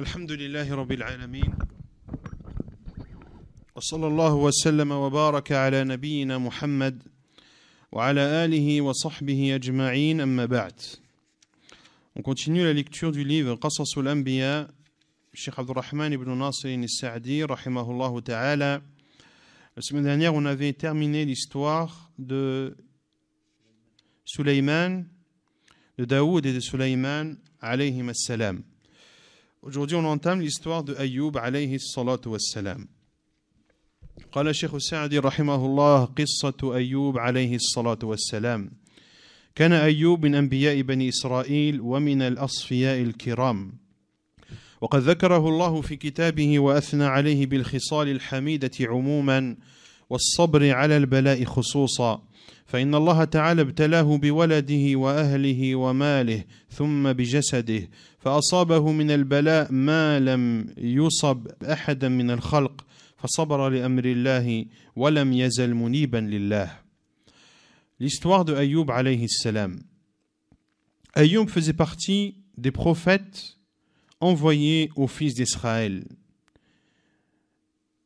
الحمد لله رب العالمين وصلى الله وسلم وبارك على نبينا محمد وعلى آله وصحبه أجمعين أما بعد On continue la lecture du livre قصص الأنبياء Cheikh Abdurrahman ibn Nasir al-Sa'di rahimahullah ta'ala La semaine dernière, on avait terminé l'histoire de Sulaiman, de Daoud et de Sulaiman alayhim as-salam. Aujourd'hui, on entame l'histoire de Ayyub alayhi salatu wassalam. قال الشيخ السعدي رحمه الله قصة أيوب عليه الصلاة والسلام كان أيوب من أنبياء بني إسرائيل ومن الأصفياء الكرام وقد ذكره الله في كتابه وأثنى عليه بالخصال الحميدة عموما والصبر على البلاء خصوصا فان الله تعالى ابتلاه بولده واهله وماله ثم بجسده فاصابه من البلاء ما لم يصب احدا من الخلق فصبر لامر الله ولم يزل منيبا لله L'histoire de Ayyub alayhi salam. Ayyub faisait partie des prophètes envoyés au fils d'Israël.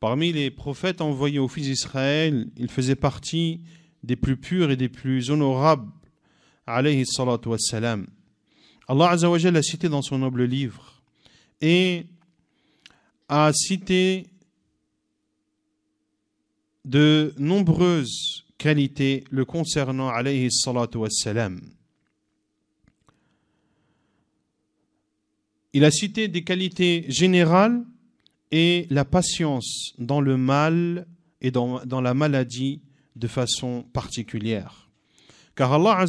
Parmi les prophètes envoyés aux fils d'Israël, il faisait partie des plus purs et des plus honorables. Alayhi salatu Allah l'a cité dans son noble livre et a cité de nombreuses qualités le concernant alayhi salatu Il a cité des qualités générales et la patience dans le mal et dans, la maladie de façon particulière. Car Allah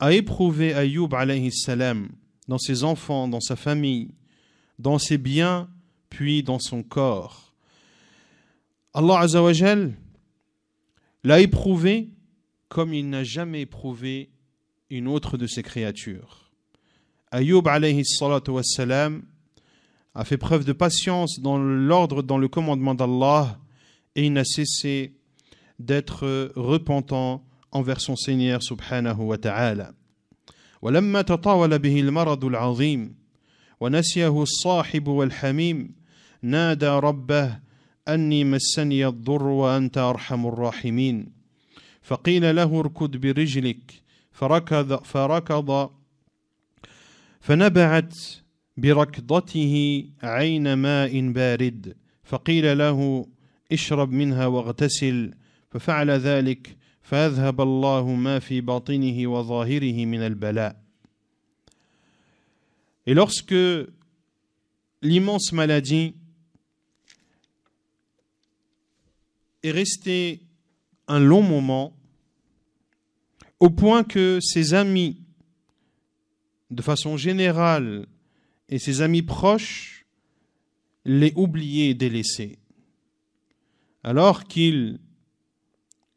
a éprouvé Ayyub alayhi salam dans ses enfants, dans sa famille, dans ses biens, puis dans son corps. Allah Azzawajal l'a éprouvé comme il n'a jamais éprouvé une autre de ses créatures. Ayyub alayhi a fait preuve de patience dans l'ordre, dans le commandement d'Allah, et il n'a cessé d'être repentant envers son Seigneur subhanahu wa ta'ala. ولما تطاول به المرض العظيم ونسيه الصاحب والحميم نادى ربه أني مسني الضر وأنت أرحم الراحمين فقيل له اركض برجلك فركض, فركض فنبعت بركضته عين ماء بارد فقيل له اشرب منها واغتسل ففعل ذلك فاذهب الله ما في باطنه وظاهره من البلاء Et lorsque l'immense maladie est restée un long moment, au point que ses amis, de façon générale, et ses amis proches les oublié et délaissés. Alors qu'il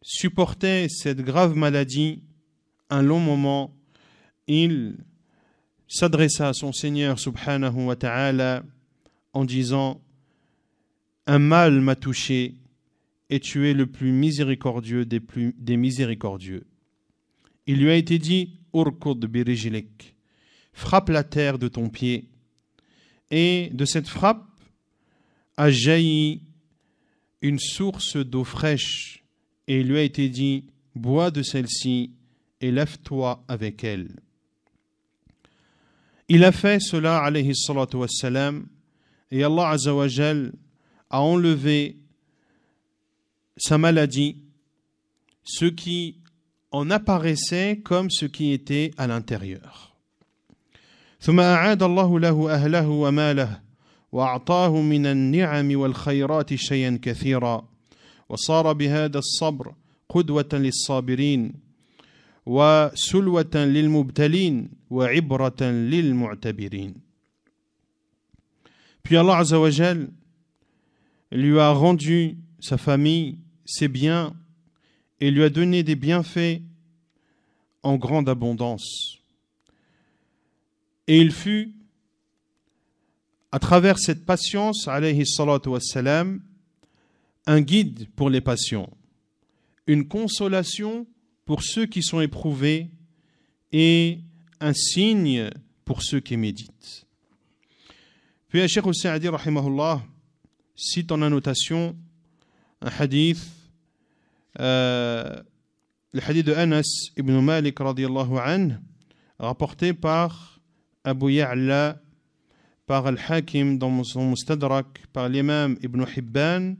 supportait cette grave maladie un long moment, il s'adressa à son Seigneur subhanahu wa ta'ala en disant Un mal m'a touché et tu es le plus miséricordieux des, miséricordieux. Il lui a été dit Urkud birijilik, frappe la terre de ton pied et de cette frappe a jailli une source d'eau fraîche et il lui a été dit Bois de celle-ci et lève toi avec elle. Il a fait cela, et Allah a enlevé sa maladie, ce qui en apparaissait comme ce qui était à l'intérieur. ثم أعاد الله له أهله وماله وأعطاه من النعم والخيرات شيئا كثيرا وصار بهذا الصبر قدوة للصابرين وسلوة للمبتلين وعبرة للمعتبرين Puis Allah Azzawajal lui a rendu sa famille, ses biens, et lui a donné des bienfaits en grande abondance. Et il fut, à travers cette patience, alayhi un guide pour les patients, une consolation pour ceux qui sont éprouvés et un signe pour ceux qui méditent. Puis Cheikh Sa'adi rahimahullah cite en annotation un hadith euh, le hadith de Anas ibn Malik rapporté par Abu Ya'la, par Al-Hakim dans son Mustadrak, par l'imam Ibn Hibban,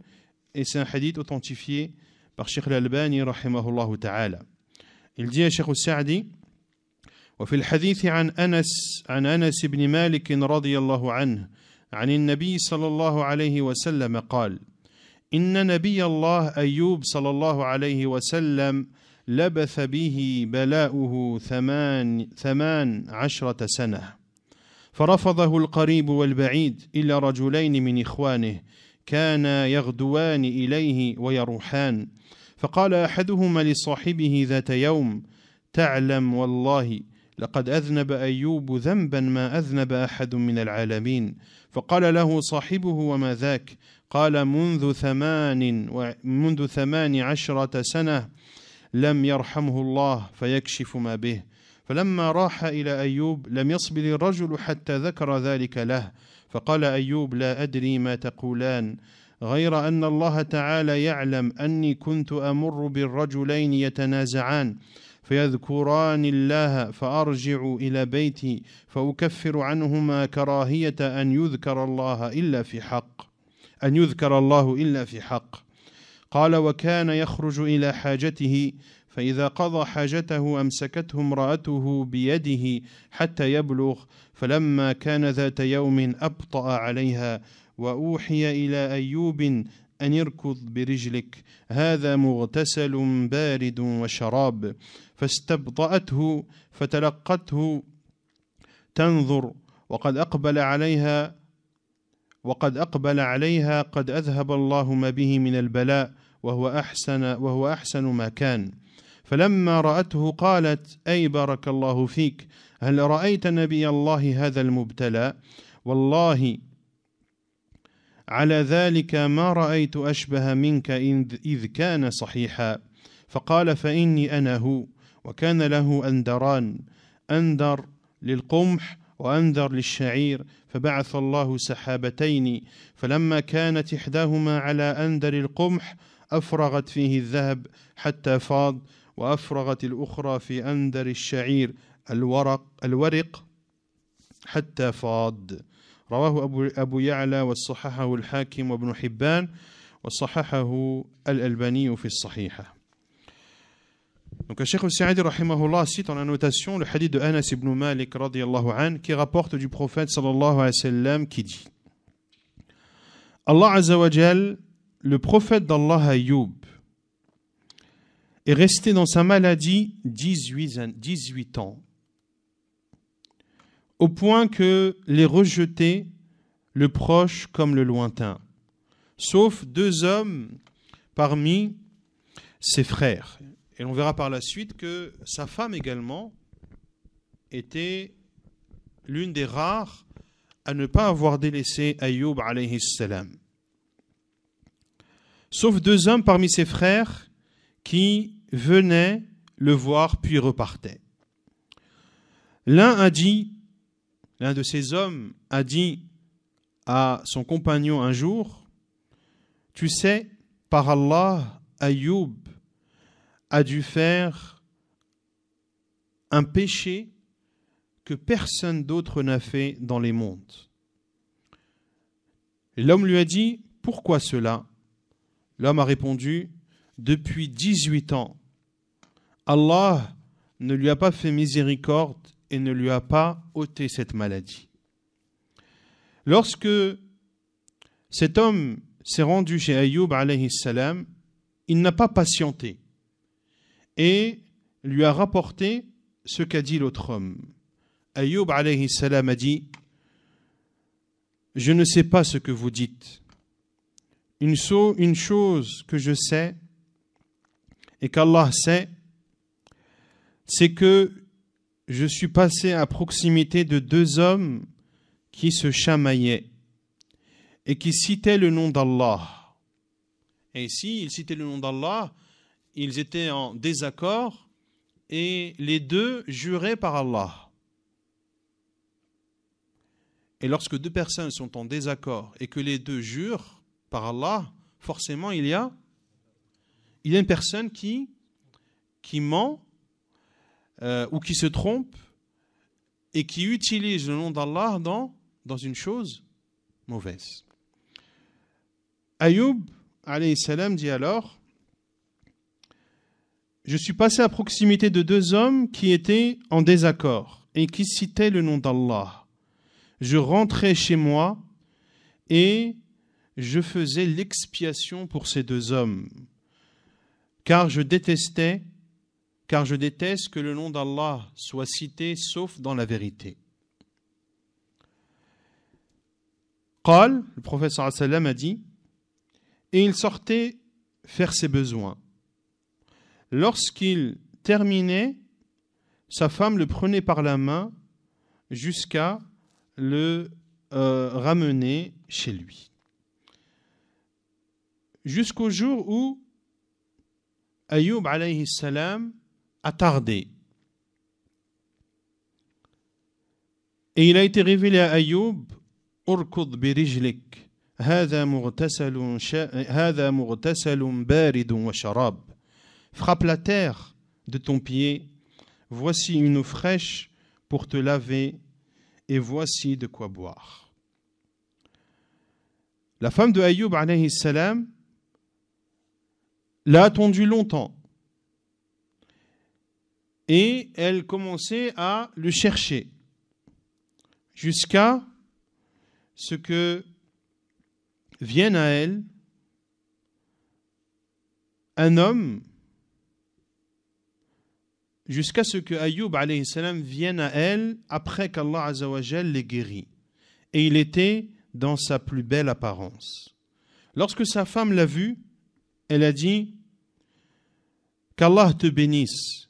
et c'est un hadith authentifié par Sheikh Al-Albani, rahimahullah ta'ala. Il dit à Sheikh Sa'di, وفي الحديث عن أنس عن أنس بن مالك رضي الله عنه عن النبي صلى الله عليه وسلم قال إن نبي الله أيوب صلى الله عليه وسلم لبث به بلاؤه ثمان, ثمان عشرة سنة فرفضه القريب والبعيد إلى رجلين من إخوانه كانا يغدوان إليه ويروحان فقال أحدهما لصاحبه ذات يوم تعلم والله لقد أذنب أيوب ذنبا ما أذنب أحد من العالمين فقال له صاحبه وما ذاك قال منذ ثمان, منذ ثمان عشرة سنة لم يرحمه الله فيكشف ما به فلما راح الى ايوب لم يصبر الرجل حتى ذكر ذلك له فقال ايوب لا ادري ما تقولان غير ان الله تعالى يعلم اني كنت امر بالرجلين يتنازعان فيذكران الله فارجع الى بيتي فاكفر عنهما كراهيه ان يذكر الله الا في حق ان يذكر الله الا في حق قال وكان يخرج الى حاجته فاذا قضى حاجته امسكته امراته بيده حتى يبلغ فلما كان ذات يوم ابطا عليها واوحي الى ايوب ان اركض برجلك هذا مغتسل بارد وشراب فاستبطاته فتلقته تنظر وقد اقبل عليها وقد اقبل عليها قد اذهب الله ما به من البلاء وهو أحسن وهو أحسن ما كان فلما رأته قالت أي بارك الله فيك هل رأيت نبي الله هذا المبتلى والله على ذلك ما رأيت أشبه منك إذ كان صحيحا فقال فإني أنا هو وكان له أندران أندر للقمح وأنذر للشعير فبعث الله سحابتين فلما كانت إحداهما على أندر القمح أفرغت فيه الذهب حتى فاض وأفرغت الأخرى في أندر الشعير الورق الورق حتى فاض رواه أبو, أبو يعلى وصححه الحاكم وابن حبان وصححه الألباني في الصحيحة Donc, le Cheikh al Sa'adi rahimahullah cite en annotation le hadith de Anas ibn Malik radiallahu an qui rapporte du prophète sallallahu alayhi wa sallam qui dit Allah azza wa jal le prophète d'Allah Ayoub est resté dans sa maladie 18 ans, au point que les rejeter le proche comme le lointain, sauf deux hommes parmi ses frères. Et on verra par la suite que sa femme également était l'une des rares à ne pas avoir délaissé Ayoub alayhi salam sauf deux hommes parmi ses frères qui venaient le voir puis repartaient. L'un a dit, l'un de ces hommes a dit à son compagnon un jour, Tu sais, par Allah, Ayoub a dû faire un péché que personne d'autre n'a fait dans les mondes. L'homme lui a dit, Pourquoi cela L'homme a répondu, depuis 18 ans, Allah ne lui a pas fait miséricorde et ne lui a pas ôté cette maladie. Lorsque cet homme s'est rendu chez Ayoub salam, il n'a pas patienté et lui a rapporté ce qu'a dit l'autre homme. Ayoub alayhi salam a dit Je ne sais pas ce que vous dites. Une, chose que je sais et qu'Allah sait, c'est que je suis passé à proximité de deux hommes qui se chamaillaient et qui citaient le nom d'Allah. Et si ils citaient le nom d'Allah, ils étaient en désaccord et les deux juraient par Allah. Et lorsque deux personnes sont en désaccord et que les deux jurent, par Allah, forcément il y a, il y a une personne qui, qui ment euh, ou qui se trompe et qui utilise le nom d'Allah dans, dans une chose mauvaise. Ayoub salam dit alors Je suis passé à proximité de deux hommes qui étaient en désaccord et qui citaient le nom d'Allah. Je rentrais chez moi et je faisais l'expiation pour ces deux hommes, car je détestais, car je déteste que le nom d'Allah soit cité sauf dans la vérité. Qal, le professeur sallam a dit, et il sortait faire ses besoins. Lorsqu'il terminait, sa femme le prenait par la main jusqu'à le euh, ramener chez lui jusqu'au jour où Ayoub alayhi salam a tardé. Et il a été révélé à Ayoub Urkud birijlik. et frappe la terre de ton pied voici une eau fraîche pour te laver et voici de quoi boire la femme de Ayoub alayhi salam l'a attendu longtemps. Et elle commençait à le chercher jusqu'à ce que vienne à elle un homme, jusqu'à ce que Ayoub salam vienne à elle après qu'Allah l'ait guéri. Et il était dans sa plus belle apparence. Lorsque sa femme l'a vu, elle a dit Qu'Allah te bénisse.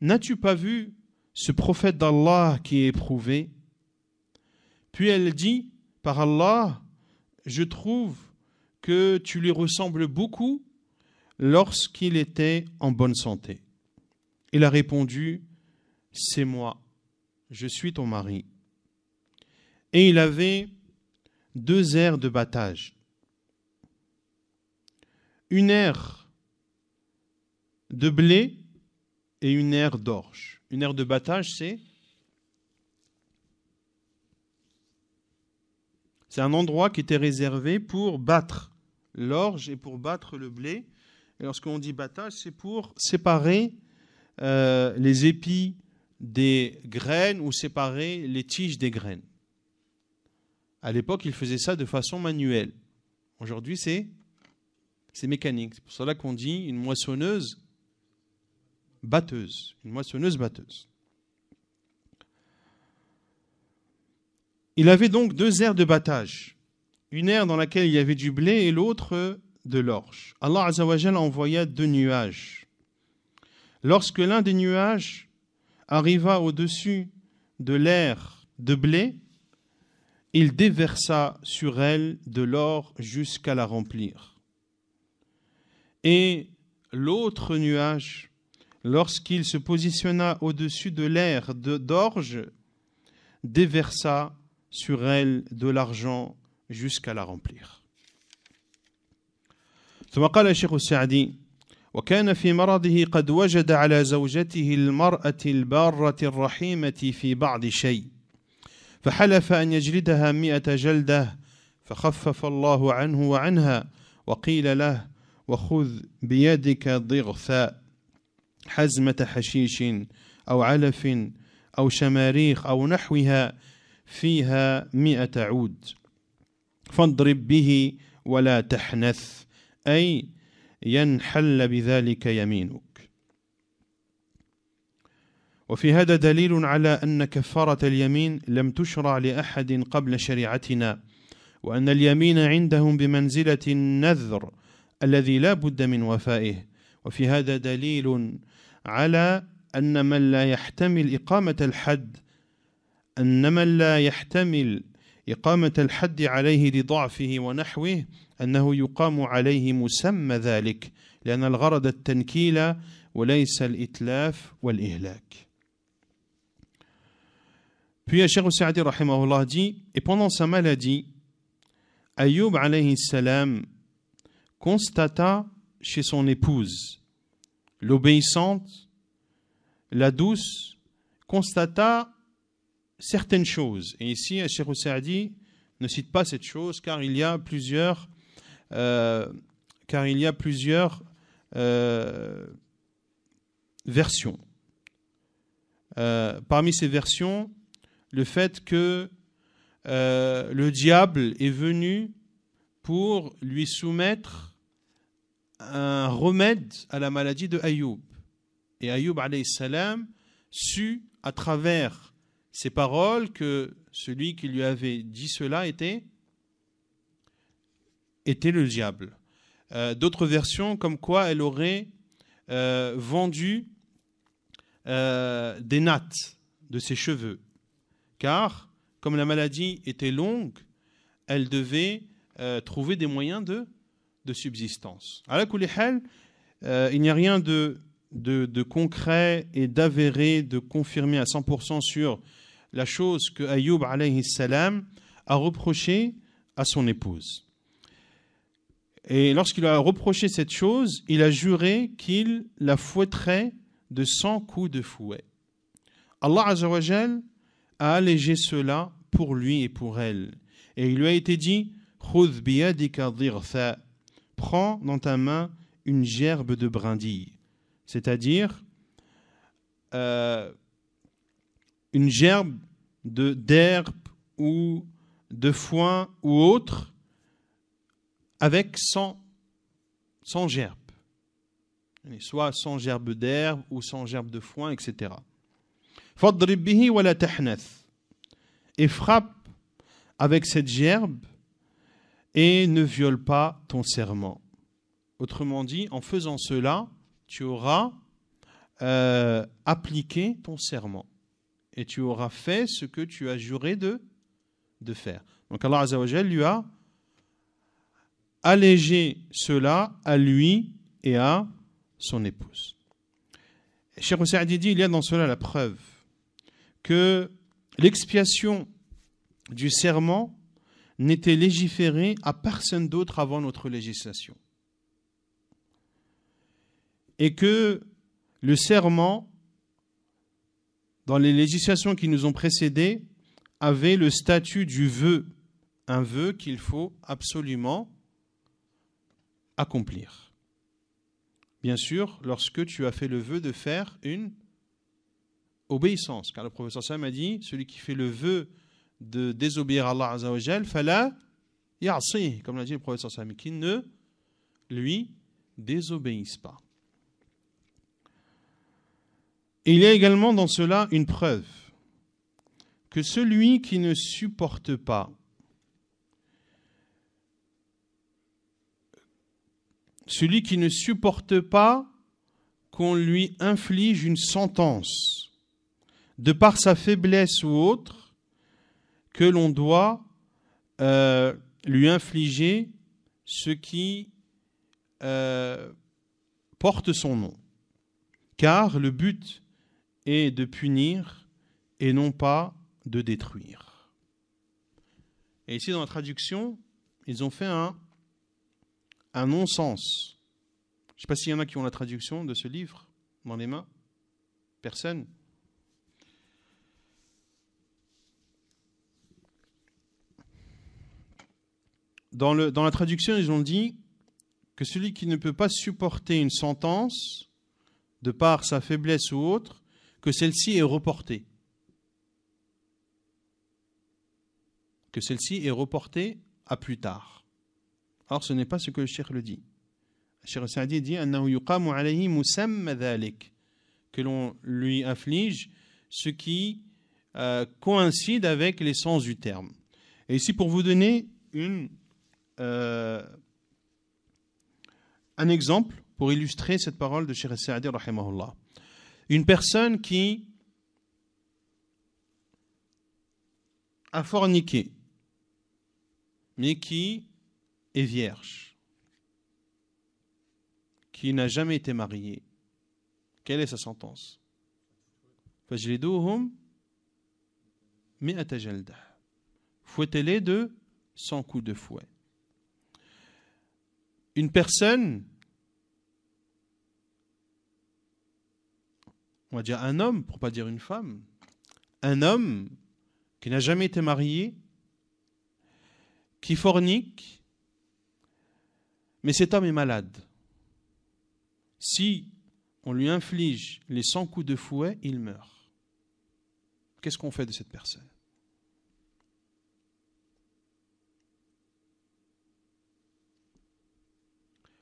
N'as-tu pas vu ce prophète d'Allah qui est éprouvé Puis elle dit Par Allah, je trouve que tu lui ressembles beaucoup lorsqu'il était en bonne santé. Il a répondu C'est moi, je suis ton mari. Et il avait deux airs de battage une aire de blé et une aire d'orge. Une aire de battage, c'est c'est un endroit qui était réservé pour battre l'orge et pour battre le blé. Et lorsqu'on dit battage, c'est pour séparer euh, les épis des graines ou séparer les tiges des graines. À l'époque, ils faisaient ça de façon manuelle. Aujourd'hui, c'est c'est mécanique. C'est pour cela qu'on dit une moissonneuse batteuse. Une moissonneuse batteuse. Il avait donc deux aires de battage. Une aire dans laquelle il y avait du blé et l'autre de l'orge. Allah Azawajal envoya deux nuages. Lorsque l'un des nuages arriva au-dessus de l'air de blé, il déversa sur elle de l'or jusqu'à la remplir. Et l'autre nuage, lorsqu'il se positionna au-dessus de l'air d'orge, déversa sur elle de l'argent jusqu'à la remplir. ثم قال الشيخ السعدي وكان في مرضه قد وجد على زوجته المرأة البارة الرحيمة في بعض شيء فحلف أن يجلدها مئة جلدة فخفف الله عنه وعنها وقيل له وخذ بيدك ضغثاء حزمة حشيش أو علف أو شماريخ أو نحوها فيها مئة عود فاضرب به ولا تحنث أي ينحل بذلك يمينك وفي هذا دليل على أن كفارة اليمين لم تشرع لأحد قبل شريعتنا وأن اليمين عندهم بمنزلة النذر الذي لا بد من وفائه وفي هذا دليل على أن من لا يحتمل إقامة الحد أن من لا يحتمل إقامة الحد عليه لضعفه ونحوه أنه يقام عليه مسمى ذلك لأن الغرض التنكيل وليس الإتلاف والإهلاك. Puis Cheikh Sa'di rahimahullah dit Et pendant sa maladie, Ayyub alayhi salam constata chez son épouse, l'obéissante, la douce, constata certaines choses. Et ici, Sheikh dit ne cite pas cette chose car il y a plusieurs, euh, car il y a plusieurs euh, versions. Euh, parmi ces versions, le fait que le diable est venu pour lui soumettre un remède à la maladie de Ayoub. Et Ayoub salam sut à travers ses paroles que celui qui lui avait dit cela était, était le diable. Euh, d'autres versions comme quoi elle aurait euh, vendu euh, des nattes de ses cheveux. Car, comme la maladie était longue, elle devait trouver des moyens de, de subsistance. À la euh, il n'y a rien de, de, concret et d'avéré, de confirmé à 100% sur la chose que Ayoub salam a reproché à son épouse. Et lorsqu'il a reproché cette chose, il a juré qu'il la fouetterait de 100 coups de fouet. Allah Azzawajal a allégé cela pour lui et pour elle. Et il lui a été dit prends dans ta main une gerbe de brindilles, c'est-à-dire euh, une gerbe de d'herbe ou de foin ou autre avec 100, gerbes, soit sans gerbe d'herbe ou sans gerbe de foin, etc. Et frappe avec cette gerbe et ne viole pas ton serment. Autrement dit, en faisant cela, tu auras euh, appliqué ton serment et tu auras fait ce que tu as juré de, de faire. Donc Allah Azzawajal lui a allégé cela à lui et à son épouse. Cheikh Saadi dit il y a dans cela la preuve que l'expiation du serment n'était légiféré à personne d'autre avant notre législation. Et que le serment, dans les législations qui nous ont précédés, avait le statut du vœu, un vœu qu'il faut absolument accomplir. Bien sûr, lorsque tu as fait le vœu de faire une obéissance, car le professeur Sam a dit, celui qui fait le vœu de désobéir à Allah Azzawajal, fala ya'si, comme l'a dit le prophète ne lui désobéisse pas. il y a également dans cela une preuve que celui qui ne supporte pas celui qui ne supporte pas qu'on lui inflige une sentence de par sa faiblesse ou autre que l'on doit euh, lui infliger ce qui euh, porte son nom. Car le but est de punir et non pas de détruire. Et ici, dans la traduction, ils ont fait un, un non-sens. Je ne sais pas s'il y en a qui ont la traduction de ce livre dans les mains. Personne. dans, le, la traduction, ils ont dit que celui qui ne peut pas supporter une sentence, de par sa faiblesse ou autre, que celle-ci est reportée. Que celle-ci est reportée à plus tard. Or, ce n'est pas ce que le Cheikh le dit. Le Cheikh Saadi dit que l'on lui inflige ce qui euh, coïncide avec l'essence du terme. Et ici, pour vous donner une euh, un exemple pour illustrer cette parole de Cheikh Saadi rahimahullah. Une personne qui a forniqué, mais qui est vierge, qui n'a jamais été mariée, quelle est sa sentence Fouettez-les de 100 coups de fouet une personne, on va dire un homme, pour pas dire une femme, un homme qui n'a jamais été marié, qui fornique, mais cet homme est malade. Si on lui inflige les 100 coups de fouet, il meurt. Qu'est-ce qu'on fait de cette personne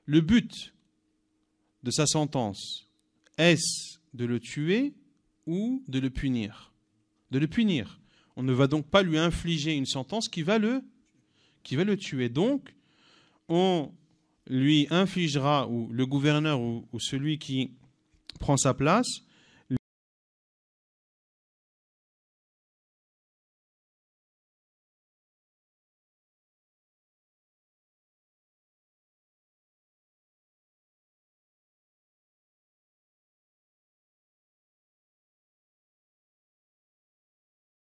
le but de sa sentence Est-ce de le tuer ou de le punir De le punir. On ne va donc pas lui infliger une sentence qui va le, qui va le tuer. Donc, on lui infligera, ou le gouverneur, ou celui qui prend sa place,